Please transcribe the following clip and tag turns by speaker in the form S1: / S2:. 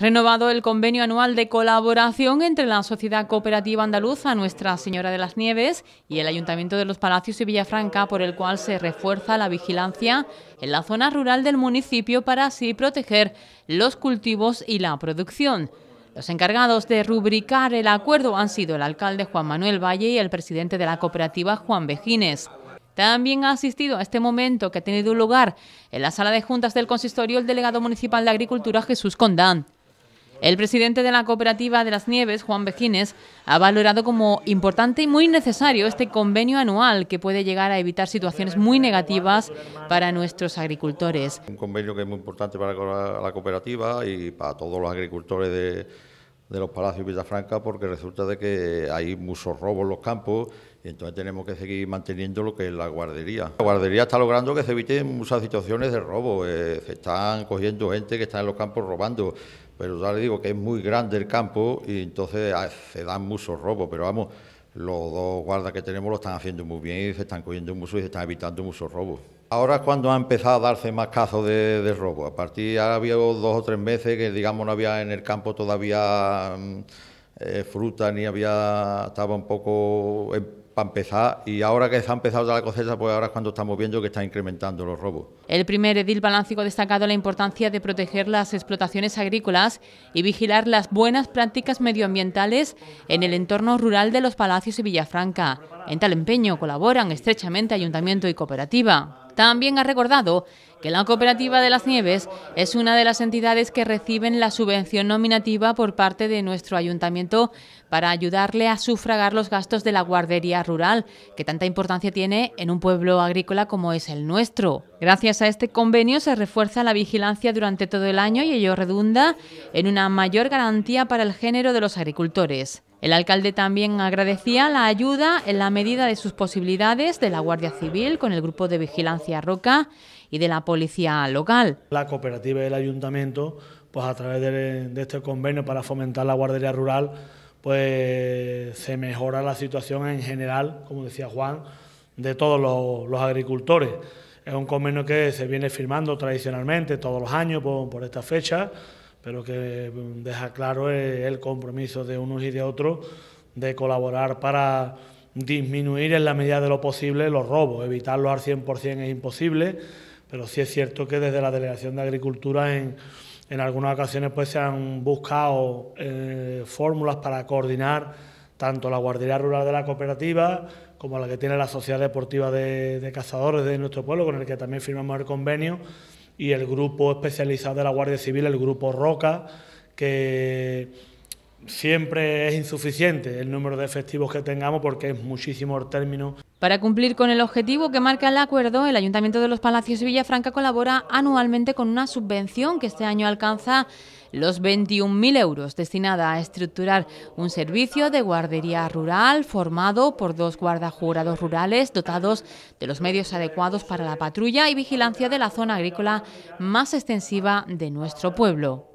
S1: renovado el convenio anual de colaboración entre la Sociedad Cooperativa Andaluza Nuestra Señora de las Nieves y el Ayuntamiento de los Palacios y Villafranca, por el cual se refuerza la vigilancia en la zona rural del municipio para así proteger los cultivos y la producción. Los encargados de rubricar el acuerdo han sido el alcalde Juan Manuel Valle y el presidente de la cooperativa Juan Bejines. También ha asistido a este momento que ha tenido lugar en la sala de juntas del consistorio el delegado municipal de Agricultura Jesús Condán. El presidente de la cooperativa de las Nieves, Juan Bejines, ha valorado como importante y muy necesario este convenio anual que puede llegar a evitar situaciones muy negativas para nuestros agricultores.
S2: Un convenio que es muy importante para la cooperativa y para todos los agricultores de, los Palacios Villafranca porque resulta de que hay muchos robos en los campos y entonces tenemos que seguir manteniendo lo que es la guardería. La guardería está logrando que se eviten muchas situaciones de robo, eh, se están cogiendo gente que está en los campos robando, pero ya le digo que es muy grande el campo y entonces ah, se dan muchos robos, pero vamos, los dos guardas que tenemos lo están haciendo muy bien y se están cogiendo mucho y se están evitando muchos robos. Ahora es cuando ha empezado a darse más casos de, robos... A partir ahora había dos o tres meses que, digamos, no había en el campo todavía mm, eh, fruta ni había, estaba un poco para empezar, y ahora que ha empezado la cosecha, pues ahora es cuando estamos viendo que están incrementando los robos.
S1: El primer edil Balancico ha destacado la importancia de proteger las explotaciones agrícolas y vigilar las buenas prácticas medioambientales en el entorno rural de los Palacios y Villafranca. En tal empeño colaboran estrechamente Ayuntamiento y Cooperativa. También ha recordado que la Cooperativa de las Nieves es una de las entidades que reciben la subvención nominativa por parte de nuestro ayuntamiento para ayudarle a sufragar los gastos de la guardería rural, que tanta importancia tiene en un pueblo agrícola como es el nuestro. Gracias a este convenio se refuerza la vigilancia durante todo el año y ello redunda en una mayor garantía para el género de los agricultores. El alcalde también agradecía la ayuda en la medida de sus posibilidades de la Guardia Civil con el grupo de vigilancia Roca y de la policía local.
S3: La cooperativa del ayuntamiento, pues a través de, este convenio para fomentar la guardería rural, pues se mejora la situación en general, como decía Juan, de todos los, agricultores. Es un convenio que se viene firmando tradicionalmente todos los años por, por esta fecha pero que mm, deja claro eh, el compromiso de unos y de otros de colaborar para disminuir en la medida de lo posible los robos. Evitarlo al 100% es imposible, pero sí es cierto que desde la Delegación de Agricultura en, algunas ocasiones pues, se han buscado eh, fórmulas para coordinar tanto la guardería rural de la cooperativa como la que tiene la Sociedad Deportiva de Cazadores de nuestro pueblo, con el que también firmamos el convenio y el grupo especializado de la Guardia Civil, el grupo Roca, que Siempre es insuficiente el número de efectivos que tengamos porque es muchísimo el término.
S1: Para cumplir con el objetivo que marca el acuerdo, el Ayuntamiento de los Palacios de Villafranca colabora anualmente con una subvención que este año alcanza los 21.000 euros destinada a estructurar un servicio de guardería rural formado por dos guardajurados rurales dotados de los medios adecuados para la patrulla y vigilancia de la zona agrícola más extensiva de nuestro pueblo.